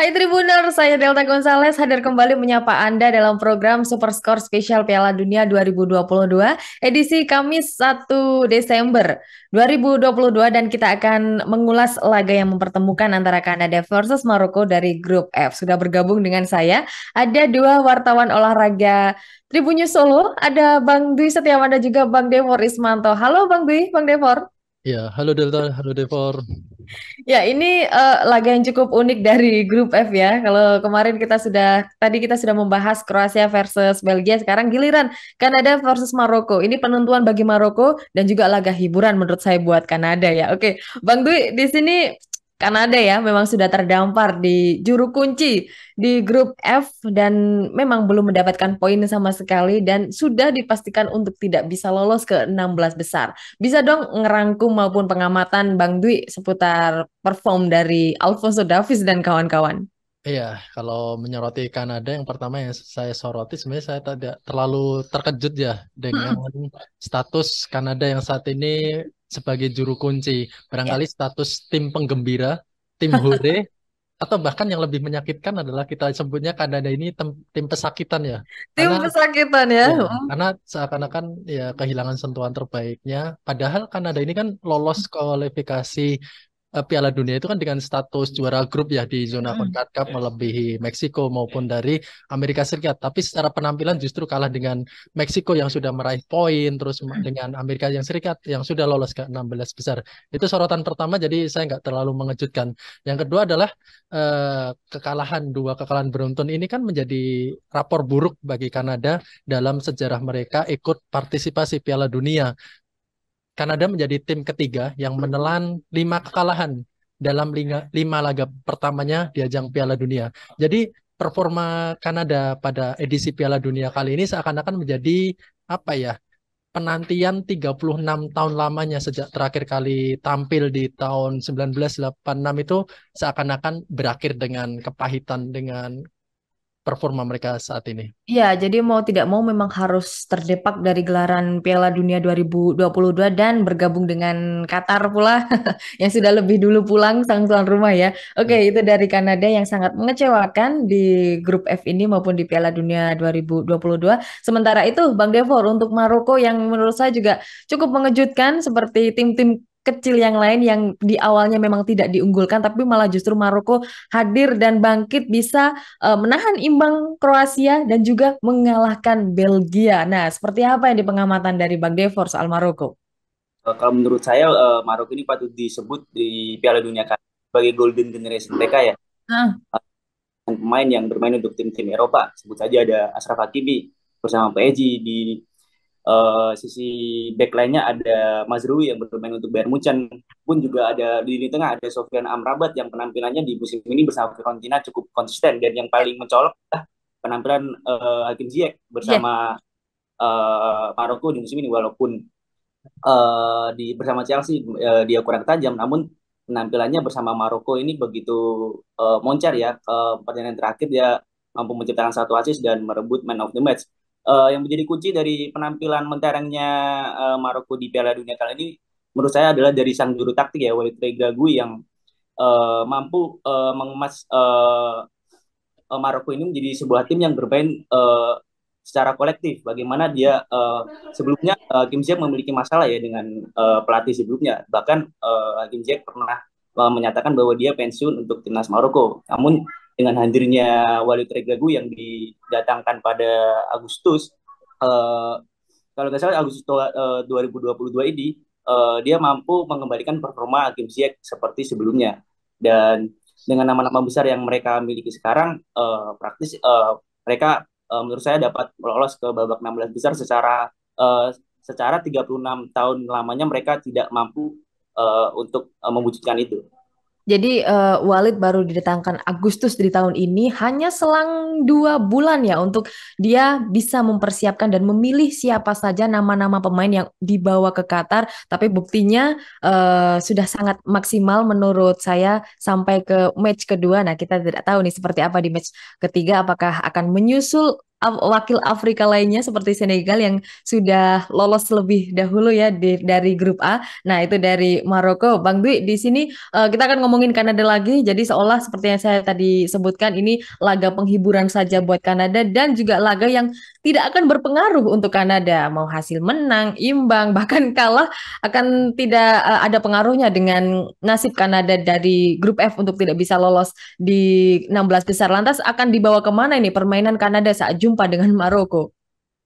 Hai Tribuner, saya Delta Gonzales hadir kembali menyapa Anda dalam program Super Score Special Piala Dunia 2022 edisi Kamis 1 Desember 2022 dan kita akan mengulas laga yang mempertemukan antara Kanada versus Maroko dari grup F. Sudah bergabung dengan saya ada dua wartawan olahraga Tribunnews Solo, ada Bang Dwi Setiawan dan juga Bang Devor Ismanto. Halo Bang Dwi, Bang Devor. Ya, halo Delta, halo Devor. Ya, ini uh, laga yang cukup unik dari grup F ya. Kalau kemarin kita sudah tadi kita sudah membahas Kroasia versus Belgia, sekarang giliran Kanada versus Maroko. Ini penentuan bagi Maroko dan juga laga hiburan menurut saya buat Kanada ya. Oke, Bang Dwi di sini Kanada ya memang sudah terdampar di juru kunci di grup F dan memang belum mendapatkan poin sama sekali dan sudah dipastikan untuk tidak bisa lolos ke 16 besar. Bisa dong ngerangkum maupun pengamatan Bang Dwi seputar perform dari Alfonso Davis dan kawan-kawan. Iya, kalau menyoroti Kanada yang pertama yang saya soroti sebenarnya saya tidak terlalu terkejut ya dengan status Kanada yang saat ini sebagai juru kunci. Barangkali yeah. status tim penggembira, tim hore, atau bahkan yang lebih menyakitkan adalah kita sebutnya Kanada ini tem tim pesakitan ya. Tim karena, pesakitan ya. ya hmm. karena seakan-akan ya kehilangan sentuhan terbaiknya. Padahal Kanada ini kan lolos hmm. kualifikasi uh, Piala Dunia itu kan dengan status juara grup ya di zona Concacaf melebihi Meksiko maupun dari Amerika Serikat. Tapi secara penampilan justru kalah dengan Meksiko yang sudah meraih poin, terus dengan Amerika yang Serikat yang sudah lolos ke 16 besar. Itu sorotan pertama, jadi saya nggak terlalu mengejutkan. Yang kedua adalah uh, kekalahan dua kekalahan beruntun ini kan menjadi rapor buruk bagi Kanada dalam sejarah mereka ikut partisipasi Piala Dunia. Kanada menjadi tim ketiga yang menelan lima kekalahan dalam lima laga pertamanya di ajang Piala Dunia. Jadi performa Kanada pada edisi Piala Dunia kali ini seakan-akan menjadi apa ya penantian 36 tahun lamanya sejak terakhir kali tampil di tahun 1986 itu seakan-akan berakhir dengan kepahitan dengan performa mereka saat ini. Iya, jadi mau tidak mau memang harus terdepak dari gelaran Piala Dunia 2022 dan bergabung dengan Qatar pula yang sudah lebih dulu pulang sang tuan rumah ya. Oke, okay, hmm. itu dari Kanada yang sangat mengecewakan di grup F ini maupun di Piala Dunia 2022. Sementara itu Bang Devor untuk Maroko yang menurut saya juga cukup mengejutkan seperti tim-tim kecil yang lain yang di awalnya memang tidak diunggulkan tapi malah justru Maroko hadir dan bangkit bisa uh, menahan imbang Kroasia dan juga mengalahkan Belgia. Nah, seperti apa yang di pengamatan dari Bang Devor soal Maroko? Eh, kalau menurut saya uh, Maroko ini patut disebut di Piala Dunia kan sebagai golden generation mereka ya. uh. Pemain yang bermain untuk tim-tim Eropa, sebut saja ada Ashraf Hakimi bersama PSG di Eh, sisi backline-nya ada Mazrui yang bermain untuk Bayern Munchen pun juga ada di lini tengah ada Sofian Amrabat yang penampilannya di musim ini bersama Fiorentina cukup konsisten dan yang paling mencolok adalah penampilan uh, Hakim Ziyech bersama yeah. uh, Maroko di musim ini walaupun uh, di bersama Chelsea uh, dia kurang tajam namun penampilannya bersama Maroko ini begitu uh, moncar ya uh, pertandingan terakhir dia mampu menciptakan satu assist dan merebut man of the match uh, yang menjadi kunci dari penampilan menterengnya uh, Maroko di Piala Dunia kali ini menurut saya adalah dari sang juru taktik ya Walid Regragui yang uh, mampu uh, mengemas uh, Maroko ini menjadi sebuah tim yang bermain uh, secara kolektif. Bagaimana dia uh, sebelumnya uh, Kim Ziyech memiliki masalah ya dengan uh, pelatih sebelumnya. Bahkan uh, Kim Ziyech pernah uh, menyatakan bahwa dia pensiun untuk timnas Maroko. Namun dengan hadirnya Walid Regagu yang didatangkan pada Agustus uh, kalau nggak salah Agustus eh, uh, 2022 ini uh, dia mampu mengembalikan performa Hakim Ziyech seperti sebelumnya dan dengan nama-nama besar yang mereka miliki sekarang uh, praktis uh, mereka uh, menurut saya dapat lolos ke babak 16 besar secara uh, secara 36 tahun lamanya mereka tidak mampu uh, untuk uh, mewujudkan itu. Jadi uh, Walid baru didatangkan Agustus di tahun ini hanya selang dua bulan ya untuk dia bisa mempersiapkan dan memilih siapa saja nama-nama pemain yang dibawa ke Qatar. Tapi buktinya uh, sudah sangat maksimal menurut saya sampai ke match kedua. Nah kita tidak tahu nih seperti apa di match ketiga apakah akan menyusul wakil Afrika lainnya seperti Senegal yang sudah lolos lebih dahulu ya di, dari grup A. Nah, itu dari Maroko. Bang Dwi, di sini uh, kita akan ngomongin Kanada lagi. Jadi seolah seperti yang saya tadi sebutkan ini laga penghiburan saja buat Kanada dan juga laga yang tidak akan berpengaruh untuk Kanada. Mau hasil menang, imbang, bahkan kalah akan tidak uh, ada pengaruhnya dengan nasib Kanada dari grup F untuk tidak bisa lolos di 16 besar. Lantas akan dibawa kemana ini permainan Kanada saat berjumpa dengan Maroko.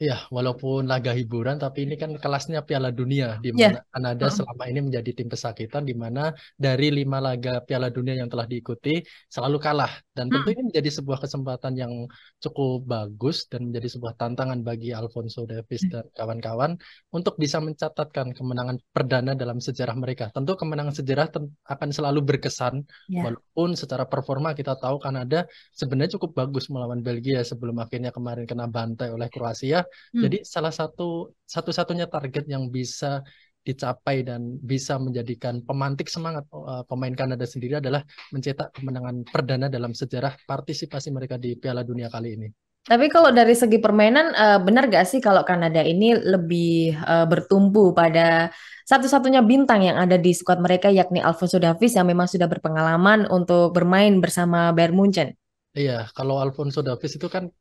Iya, walaupun laga hiburan, tapi ini kan kelasnya Piala Dunia, di iya. mana yeah. Kanada selama ini menjadi tim pesakitan, di mana dari lima laga Piala Dunia yang telah diikuti, selalu kalah. Dan hmm. tentu ini menjadi sebuah kesempatan yang cukup bagus dan menjadi sebuah tantangan bagi Alfonso Davis dan kawan-kawan untuk bisa mencatatkan kemenangan perdana dalam sejarah mereka. Tentu kemenangan sejarah akan selalu berkesan yeah. walaupun secara performa kita tahu Kanada sebenarnya cukup bagus melawan Belgia sebelum akhirnya kemarin kena bantai oleh Kroasia. Hmm. Jadi salah satu satu-satunya target yang bisa dicapai dan bisa menjadikan pemantik semangat eh, pemain Kanada sendiri adalah mencetak kemenangan perdana dalam sejarah partisipasi mereka di Piala Dunia kali ini. Tapi kalau dari segi permainan, uh, benar gak sih kalau Kanada ini lebih uh, bertumpu pada satu-satunya bintang yang ada di skuad mereka yakni Alfonso Davis yang memang sudah berpengalaman untuk bermain bersama Bayern Munchen? Iya, kalau Alfonso Davis itu kan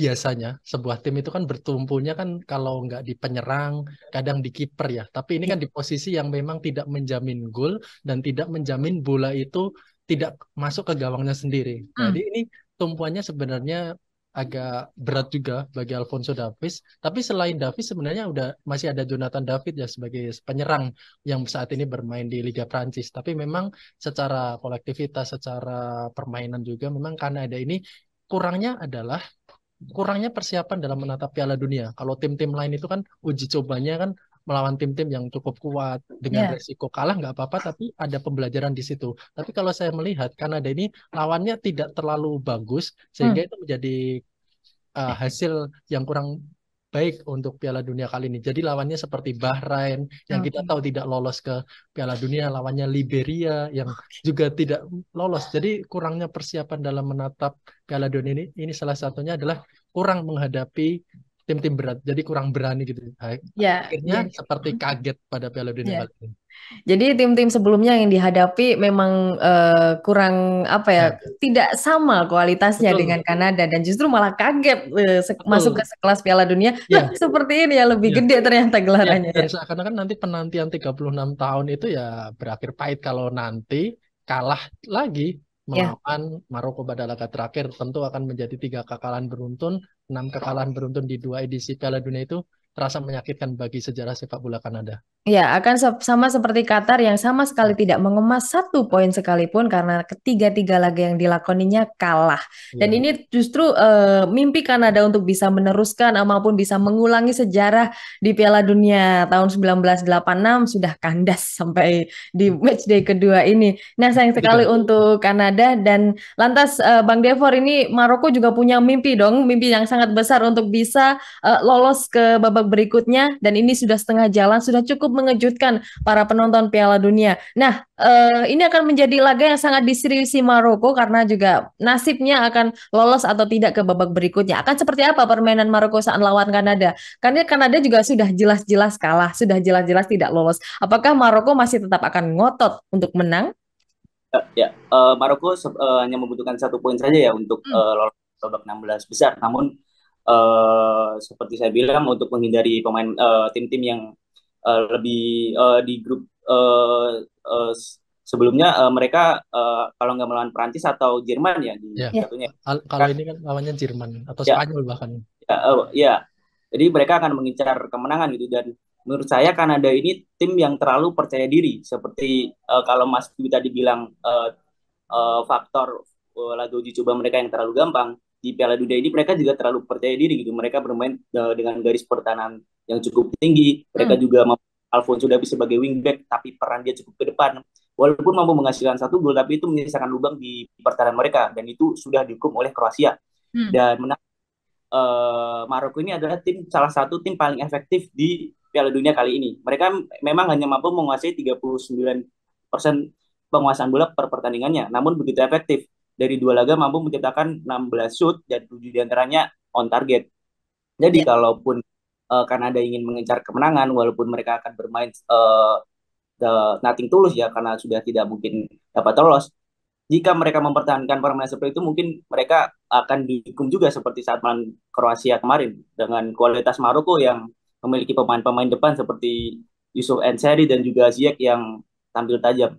biasanya sebuah tim itu kan bertumpunya kan kalau nggak di penyerang kadang di kiper ya tapi ini kan iya. di posisi yang memang tidak menjamin gol dan tidak menjamin bola itu tidak masuk ke gawangnya sendiri hmm. jadi ini tumpuannya sebenarnya agak berat juga bagi Alfonso Davis tapi selain Davis sebenarnya udah masih ada Jonathan David ya sebagai penyerang yang saat ini bermain di Liga Prancis tapi memang secara kolektivitas secara permainan juga memang karena ada ini kurangnya adalah kurangnya persiapan dalam menatap Piala Dunia. Kalau tim-tim lain itu kan uji cobanya kan melawan tim-tim yang cukup kuat dengan yeah. resiko kalah nggak apa-apa tapi ada pembelajaran di situ. Tapi kalau saya melihat Kanada ini lawannya tidak terlalu bagus sehingga hmm. itu menjadi uh, hasil yang kurang baik untuk Piala Dunia kali ini. Jadi lawannya seperti Bahrain yang okay. kita hmm. tahu tidak lolos ke Piala Dunia, lawannya Liberia yang juga tidak lolos. Jadi kurangnya persiapan dalam menatap Piala Dunia ini ini salah satunya adalah kurang menghadapi tim-tim berat jadi kurang berani gitu ya, akhirnya yeah. seperti kaget pada Piala Dunia yeah. kali ini jadi tim-tim sebelumnya yang dihadapi memang uh, kurang apa ya, tidak sama kualitasnya Betul. dengan Kanada dan justru malah kaget uh, masuk ke sekelas Piala Dunia ya. seperti ini ya lebih yeah. gede ternyata gelarannya. yeah. Dan ya. seakan-akan nanti penantian 36 tahun itu ya berakhir pahit kalau nanti kalah lagi ya. melawan yeah. Maroko pada laga terakhir tentu akan menjadi tiga kekalahan beruntun enam kekalahan beruntun di dua edisi Piala Dunia itu terasa menyakitkan bagi sejarah sepak bola Kanada. Ya, akan sama seperti Qatar yang sama sekali ya. tidak mengemas satu poin sekalipun karena ketiga-tiga laga yang dilakoninya kalah. Ya. Dan ya. ini justru uh, mimpi Kanada untuk bisa meneruskan maupun bisa mengulangi sejarah di Piala Dunia tahun 1986 sudah kandas sampai di hmm. match day kedua ini. Nah, sayang sekali ya. untuk Kanada dan lantas uh, Bang Devor ini Maroko juga punya mimpi dong, mimpi yang sangat besar untuk bisa uh, lolos ke babak babak berikutnya dan ini sudah setengah jalan sudah cukup mengejutkan para penonton Piala Dunia. Nah, eh, ini akan menjadi laga yang sangat diseriusi Maroko karena juga nasibnya akan lolos atau tidak ke babak berikutnya. Akan seperti apa permainan Maroko saat lawan Kanada? Karena Kanada juga sudah jelas-jelas kalah, sudah jelas-jelas tidak lolos. Apakah Maroko masih tetap akan ngotot untuk menang? Ya, ya. Uh, Maroko uh, hanya membutuhkan satu poin saja ya untuk hmm. uh, lolos babak 16 besar. Namun Eh, seperti saya bilang untuk menghindari pemain tim eh, tim-tim yang uh, lebih uh, di grup uh, uh, sebelumnya uh, mereka uh, kalau nggak melawan Prancis atau Jerman ya di yeah. satunya. Al- kalau ini kan lawannya Jerman atau yeah. Spanyol bahkan. Ya, uh, yeah. Jadi mereka akan mengincar kemenangan gitu dan menurut saya Kanada ini tim yang terlalu percaya diri seperti uh, kalau Mas Dwi tadi bilang uh, uh, faktor uh, lagu uji coba mereka yang terlalu gampang di Piala Dunia ini mereka juga terlalu percaya diri gitu. Mereka bermain uh, dengan garis pertahanan yang cukup tinggi. Mereka hmm. juga Alfonso Davies sebagai wingback tapi peran dia cukup ke depan. Walaupun mampu menghasilkan satu gol tapi itu menyisakan lubang di pertahanan mereka dan itu sudah dihukum oleh Kroasia. Hmm. Dan menang uh, Maroko ini adalah tim salah satu tim paling efektif di Piala Dunia kali ini. Mereka memang hanya mampu menguasai 39% persen penguasaan bola per pertandingannya, namun begitu efektif dari dua laga mampu menciptakan 16 shoot dan 7 diantaranya on target. Jadi yeah. kalaupun uh, eh, Kanada ingin mengejar kemenangan walaupun mereka akan bermain uh, eh, the nothing tulus ya karena sudah tidak mungkin dapat lolos. Jika mereka mempertahankan permainan seperti itu mungkin mereka akan dihukum juga seperti saat melawan Kroasia kemarin dengan kualitas Maroko yang memiliki pemain-pemain depan seperti Yusuf Ansari dan juga Ziyech yang tampil tajam.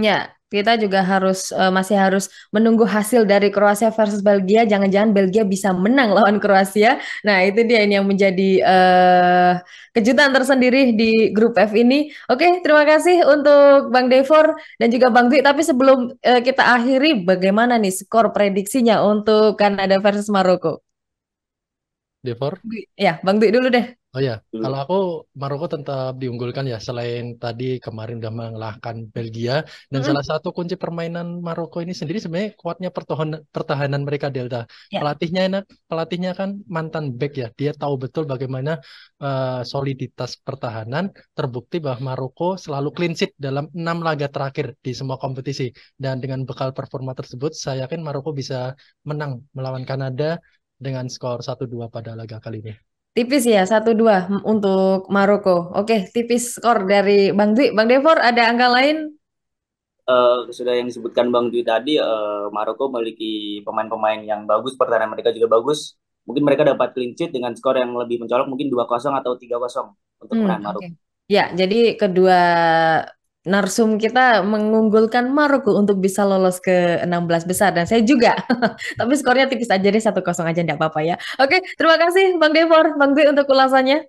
Ya, kita juga harus uh, masih harus menunggu hasil dari Kroasia versus Belgia. Jangan-jangan Belgia bisa menang lawan Kroasia. Nah, itu dia ini yang menjadi uh, kejutan tersendiri di grup F ini. Oke, terima kasih untuk Bang Devor dan juga Bang Dwi. Tapi sebelum uh, kita akhiri, bagaimana nih skor prediksinya untuk Kanada versus Maroko? Devor? Ya, Bang Dwi dulu deh. Oh ya, kalau aku Maroko tetap diunggulkan ya selain tadi kemarin udah mengalahkan Belgia dan salah satu kunci permainan Maroko ini sendiri sebenarnya kuatnya pertahanan mereka Delta. Yeah. Pelatihnya enak, pelatihnya kan mantan back ya. Dia tahu betul bagaimana uh, soliditas pertahanan terbukti bahwa Maroko selalu clean sheet dalam enam laga terakhir di semua kompetisi dan dengan bekal performa tersebut saya yakin Maroko bisa menang melawan Kanada dengan skor 1-2 pada laga kali ini. Tipis ya, 1-2 untuk Maroko. Oke, tipis skor dari Bang Dwi. Bang Devor, ada angka lain? Uh, sudah yang disebutkan Bang Dwi tadi, uh, Maroko memiliki pemain-pemain yang bagus, pertahanan mereka juga bagus. Mungkin mereka dapat clean sheet dengan skor yang lebih mencolok, mungkin 2-0 atau 3-0 untuk hmm, pemain Maroko. Okay. Ya, jadi kedua narsum kita mengunggulkan Maroko untuk bisa lolos ke 16 besar dan saya juga. Tapi skornya tipis aja deh 1-0 aja enggak apa-apa ya. Oke, terima kasih Bang Devor, Bang Dwi untuk ulasannya.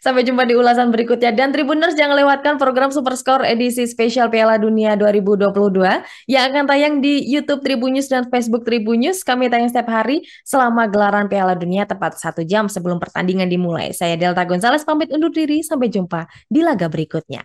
Sampai jumpa di ulasan berikutnya. Dan Tribuners jangan lewatkan program Superscore edisi spesial Piala Dunia 2022 yang akan tayang di YouTube Tribunnews dan Facebook Tribunnews. Kami tayang setiap hari selama gelaran Piala Dunia tepat satu jam sebelum pertandingan dimulai. Saya Delta Gonzales pamit undur diri. Sampai jumpa di laga berikutnya.